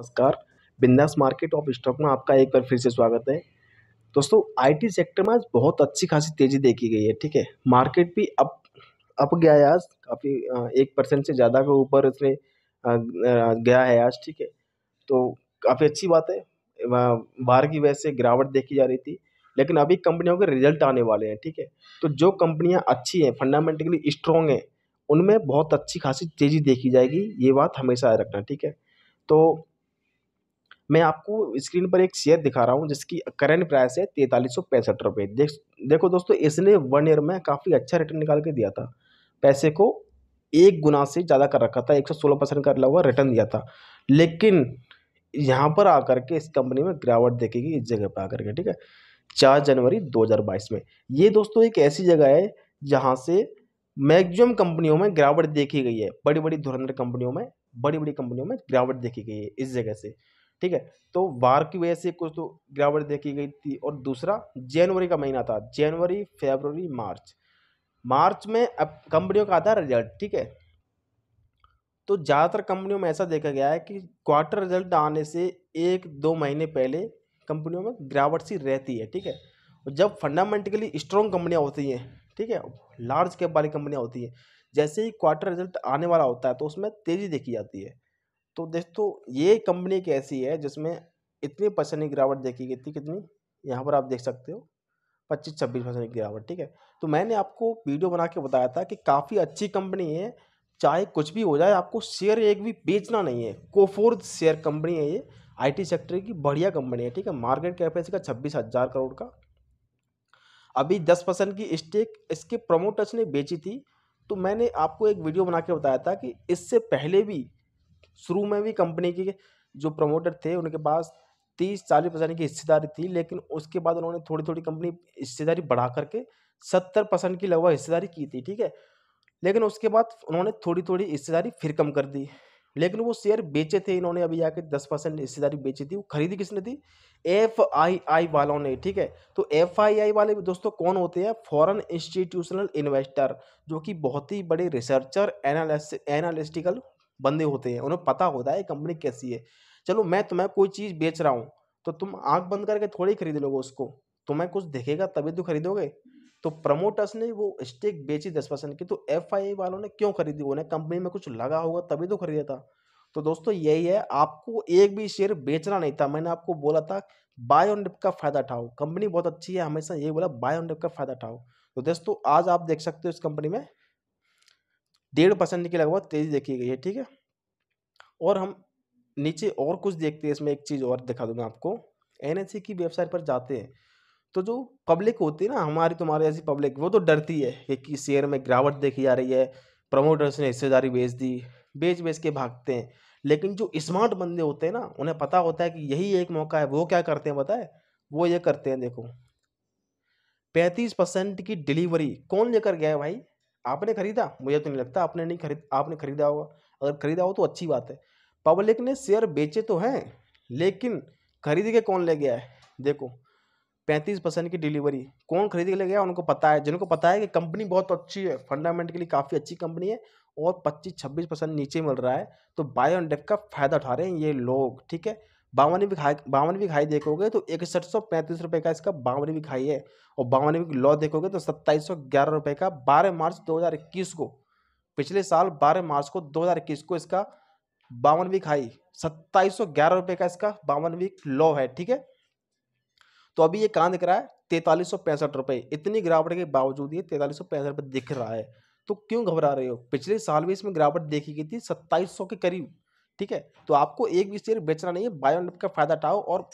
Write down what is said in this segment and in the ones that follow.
नमस्कार बिंदास market of stock में आपका एक बार फिर से स्वागत है दोस्तों आईटी सेक्टर में आज बहुत अच्छी खासी तेज़ी देखी गई है ठीक है मार्केट भी अप अप गया है आज काफ़ी एक परसेंट से ज़्यादा के ऊपर इसने गया है आज ठीक है तो काफ़ी अच्छी बात है बाहर की वजह से गिरावट देखी जा रही थी लेकिन अभी कंपनियों के रिजल्ट आने वाले हैं ठीक है तो जो कंपनियाँ अच्छी हैं फंडामेंटली स्ट्रॉन्ग हैं उनमें बहुत अच्छी खासी तेज़ी देखी जाएगी ये बात हमेशा रखना ठीक है तो मैं आपको स्क्रीन पर एक शेयर दिखा रहा हूँ जिसकी करंट प्राइस है तैंतालीस सौ पैंसठ रुपये देख देखो दोस्तों इसने वन ईयर में काफ़ी अच्छा रिटर्न निकाल के दिया था पैसे को एक गुना से ज़्यादा कर रखा था एक सौ सोलह परसेंट का हुआ रिटर्न दिया था लेकिन यहाँ पर आकर के इस कंपनी में गिरावट देखेगी इस जगह पर आकर के ठीक है चार जनवरी दो में ये दोस्तों एक ऐसी जगह है जहाँ से मैगजिम कंपनियों में गिरावट देखी गई है बड़ी बड़ी धुरंधर कंपनियों में बड़ी बड़ी कंपनियों में गिरावट देखी गई है इस जगह से ठीक है तो वार की वजह से कुछ तो गिरावट देखी गई थी और दूसरा जनवरी का महीना था जनवरी फेबररी मार्च मार्च में अब कंपनियों का आता है रिजल्ट ठीक है तो ज़्यादातर कंपनियों में ऐसा देखा गया है कि क्वार्टर रिजल्ट आने से एक दो महीने पहले कंपनियों में गिरावट सी रहती है ठीक है और जब फंडामेंटली स्ट्रॉन्ग कंपनियाँ होती हैं ठीक है लार्ज कैप वाली कंपनियाँ होती हैं जैसे ही क्वार्टर रिजल्ट आने वाला होता है तो उसमें तेज़ी देखी जाती है तो दोस्तों ये कंपनी एक ऐसी है जिसमें इतनी परसेंट की गिरावट देखी गई थी कितनी यहाँ पर आप देख सकते हो पच्चीस छब्बीस परसेंट की गिरावट ठीक है तो मैंने आपको वीडियो बना के बताया था कि काफ़ी अच्छी कंपनी है चाहे कुछ भी हो जाए आपको शेयर एक भी बेचना नहीं है कोफोर्थ शेयर कंपनी है ये आईटी सेक्टर की बढ़िया कंपनी है ठीक है मार्केट कैपेसिटी का छब्बीस हज़ार करोड़ का अभी दस परसेंट की स्टेक इसके प्रमोटर्स ने बेची थी तो मैंने आपको एक वीडियो बना के बताया था कि इससे पहले भी शुरू में भी कंपनी के जो प्रमोटर थे उनके पास तीस चालीस परसेंट की हिस्सेदारी थी लेकिन उसके बाद उन्होंने थोड़ी थोड़ी कंपनी हिस्सेदारी बढ़ा करके सत्तर परसेंट की लगभग हिस्सेदारी की थी ठीक है लेकिन उसके बाद उन्होंने थोड़ी थोड़ी हिस्सेदारी फिर कम कर दी लेकिन वो शेयर बेचे थे इन्होंने अभी जाके दस परसेंट हिस्सेदारी बेची थी वो खरीदी किसने थी एफ आई आई वालों ने ठीक है तो एफ आई आई वाले दोस्तों कौन होते हैं फॉरेन इंस्टीट्यूशनल इन्वेस्टर जो कि बहुत ही बड़े रिसर्चर एनालिस्टिकल बंदे होते हैं उन्हें पता होता है कंपनी कैसी है चलो मैं तुम्हें कोई चीज़ बेच रहा हूँ तो तुम आँख बंद करके थोड़ी खरीद लोगे उसको तुम्हें कुछ देखेगा तभी तो खरीदोगे तो प्रमोटर्स ने वो स्टेक बेची दस परसेंट की तो एफ वालों ने क्यों खरीदी उन्हें कंपनी में कुछ लगा होगा तभी तो खरीदा था तो दोस्तों यही है आपको एक भी शेयर बेचना नहीं था मैंने आपको बोला था बाय ऑन डिप का फायदा उठाओ कंपनी बहुत अच्छी है हमेशा यही बोला बाय ऑन डिप का फायदा उठाओ तो दोस्तों आज आप देख सकते हो इस कंपनी में डेढ़ परसेंट के लगभग तेज़ी देखी गई है ठीक है और हम नीचे और कुछ देखते हैं इसमें एक चीज़ और दिखा दूंगा आपको एन की वेबसाइट पर जाते हैं तो जो पब्लिक होती है ना हमारी तुम्हारी ऐसी पब्लिक वो तो डरती है कि शेयर में गिरावट देखी जा रही है प्रमोटर्स ने हिस्सेदारी बेच दी बेच बेच के भागते हैं लेकिन जो स्मार्ट बंदे होते हैं ना उन्हें पता होता है कि यही एक मौका है वो क्या करते हैं बताए वो ये करते हैं देखो पैंतीस परसेंट की डिलीवरी कौन लेकर गया है भाई आपने खरीदा मुझे तो नहीं लगता आपने नहीं खरीद आपने खरीदा होगा अगर खरीदा हो तो अच्छी बात है पब्लिक ने शेयर बेचे तो हैं लेकिन खरीद के कौन ले गया है देखो पैंतीस परसेंट की डिलीवरी कौन खरीद के ले गया उनको पता है जिनको पता है कि कंपनी बहुत अच्छी है फंडामेंटली काफ़ी अच्छी कंपनी है और पच्चीस छब्बीस परसेंट नीचे मिल रहा है तो बायो एंड का फ़ायदा उठा रहे हैं ये लोग ठीक है बावनवी घाई बावनवी घाई देखोगे तो इकसठ सौ पैंतीस रुपये का इसका बावनवी घाई है और बावनवी लॉ देखोगे तो सत्ताईस सौ ग्यारह रुपये का बारह मार्च दो हज़ार इक्कीस को पिछले साल बारह मार्च को दो हज़ार इक्कीस को इसका बावनवी घाई सत्ताईस सौ ग्यारह रुपये का इसका बावनवी लॉ है ठीक है तो अभी ये कहाँ दिख रहा है तैतालीस सौ पैंसठ रुपये इतनी गिरावट के बावजूद ये तैतालीस सौ पैंसठ रुपये दिख रहा है तो क्यों घबरा रहे हो पिछले साल भी इसमें गिरावट देखी गई थी सत्ताईस सौ के करीब ठीक है तो आपको एक भी शेयर बेचना नहीं है बाय वन का फायदा उठाओ और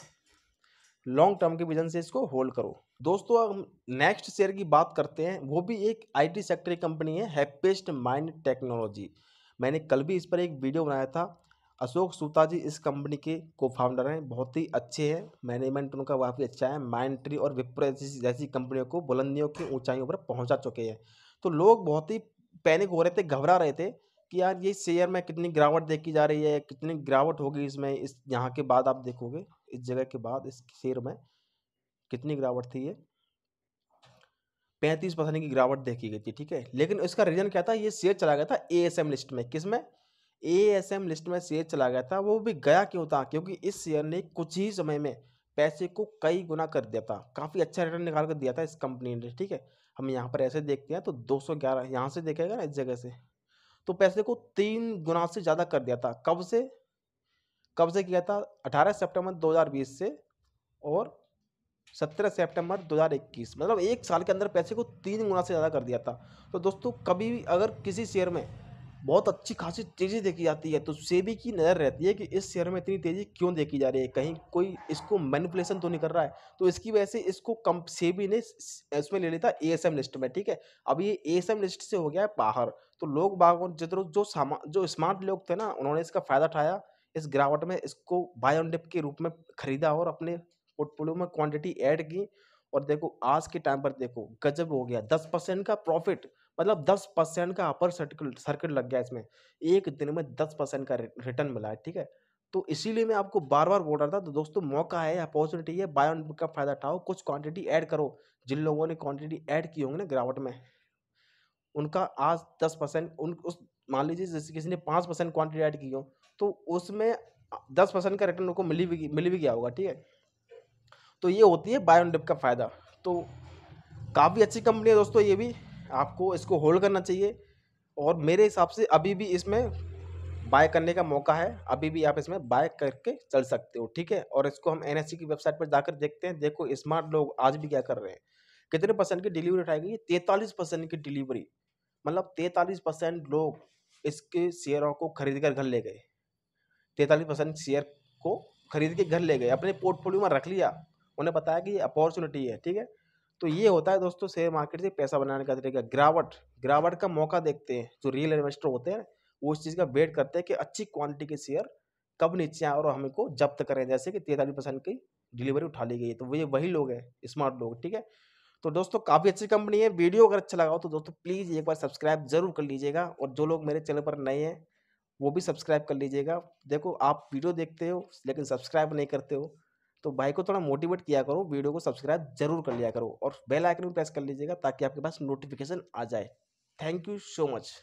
लॉन्ग टर्म के विजन से इसको होल्ड करो दोस्तों अब नेक्स्ट शेयर की बात करते हैं वो भी एक आईटी सेक्टर की कंपनी है हैप्पीस्ट माइंड टेक्नोलॉजी मैंने कल भी इस पर एक वीडियो बनाया था अशोक सूता जी इस कंपनी के को फाउंडर हैं बहुत ही अच्छे हैं मैनेजमेंट उनका काफ़ी अच्छा है माइंड ट्री और विप्रो जैसी कंपनियों को बुलंदियों की ऊँचाइयों पर पहुँचा चुके हैं तो लोग बहुत ही पैनिक हो रहे थे घबरा रहे थे कि यार ये शेयर में कितनी गिरावट देखी जा रही है कितनी गिरावट होगी इसमें इस यहाँ के बाद आप देखोगे इस जगह के बाद इस शेयर में कितनी गिरावट थी ये पैंतीस परसेंट की गिरावट देखी गई थी ठीक है लेकिन इसका रीज़न क्या था ये शेयर चला गया था ए लिस्ट में किस में ए लिस्ट में शेयर चला गया था वो भी गया क्यों था क्योंकि इस शेयर ने कुछ ही समय में पैसे को कई गुना कर दिया था काफ़ी अच्छा रिटर्न निकाल कर दिया था इस कंपनी ने ठीक है हम यहाँ पर ऐसे देखते हैं तो 211 सौ ग्यारह यहाँ से देखेगा ना इस जगह से तो पैसे को तीन गुना से ज़्यादा कर दिया था कब से कब से किया था 18 सितंबर 2020 से और 17 सितंबर 2021 मतलब एक साल के अंदर पैसे को तीन गुना से ज़्यादा कर दिया था तो दोस्तों कभी भी अगर किसी शेयर में बहुत अच्छी खासी तेज़ी देखी जाती है तो सेबी की नज़र रहती है कि इस शेयर में इतनी तेज़ी क्यों देखी जा रही है कहीं कोई इसको मैनिपुलेशन तो नहीं कर रहा है तो इसकी वजह से इसको कम सेबी ने इसमें ले लिया था ए लिस्ट में ठीक है अब ये ए लिस्ट से हो गया है बाहर तो लोग बागों जित जो सामान जो स्मार्ट लोग थे ना उन्होंने इसका फ़ायदा उठाया इस गिरावट में इसको बाय ऑन डिप के रूप में खरीदा और अपने पोर्टफोलियो में क्वान्टिटी ऐड की और देखो आज के टाइम पर देखो गजब हो गया दस परसेंट का प्रॉफिट मतलब दस परसेंट का अपर सर्किट सर्किट लग गया इसमें एक दिन में दस परसेंट का रिटर्न मिला है ठीक है तो इसीलिए मैं आपको बार बार बोल रहा था तो दोस्तों मौका है अपॉर्चुनिटी है बाय वन का फायदा उठाओ कुछ क्वांटिटी ऐड करो जिन लोगों ने क्वांटिटी ऐड की होंगे ना गिरावट में उनका आज दस परसेंट उन उस मान लीजिए जैसे किसी ने पाँच परसेंट क्वान्टिटी ऐड की हो तो उसमें दस परसेंट का रिटर्न उनको मिली भी मिल भी गया होगा ठीक है तो ये होती है बाय डिप का फ़ायदा तो काफ़ी अच्छी कंपनी है दोस्तों ये भी आपको इसको होल्ड करना चाहिए और मेरे हिसाब से अभी भी इसमें बाय करने का मौका है अभी भी आप इसमें बाय करके चल सकते हो ठीक है और इसको हम एन e की वेबसाइट पर जाकर देखते हैं देखो स्मार्ट लोग आज भी क्या कर रहे हैं कितने परसेंट की डिलीवरी उठाई गई तैंतालीस परसेंट की डिलीवरी मतलब तैंतालीस परसेंट लोग इसके शेयरों को खरीद कर घर ले गए तैतालीस परसेंट शेयर को खरीद के घर ले गए अपने पोर्टफोलियो में रख लिया उन्हें बताया कि अपॉर्चुनिटी है ठीक है तो ये होता है दोस्तों शेयर मार्केट से पैसा बनाने का तरीका गिरावट गिरावट का मौका देखते हैं जो रियल इन्वेस्टर होते हैं वो उस चीज़ का वेट करते हैं कि अच्छी क्वांटिटी के शेयर कब नीचे आए और हमें को जब्त करें जैसे कि तैंतालीस परसेंट की डिलीवरी उठा ली गई है तो ये वही लोग हैं स्मार्ट लोग ठीक है तो दोस्तों काफ़ी अच्छी कंपनी है वीडियो अगर अच्छा लगा हो तो दोस्तों प्लीज़ एक बार सब्सक्राइब जरूर कर लीजिएगा और जो लोग मेरे चैनल पर नए हैं वो भी सब्सक्राइब कर लीजिएगा देखो आप वीडियो देखते हो लेकिन सब्सक्राइब नहीं करते हो तो भाई को थोड़ा मोटिवेट किया करो वीडियो को सब्सक्राइब जरूर कर लिया करो और बेल आइकन भी प्रेस कर लीजिएगा ताकि आपके पास नोटिफिकेशन आ जाए थैंक यू सो मच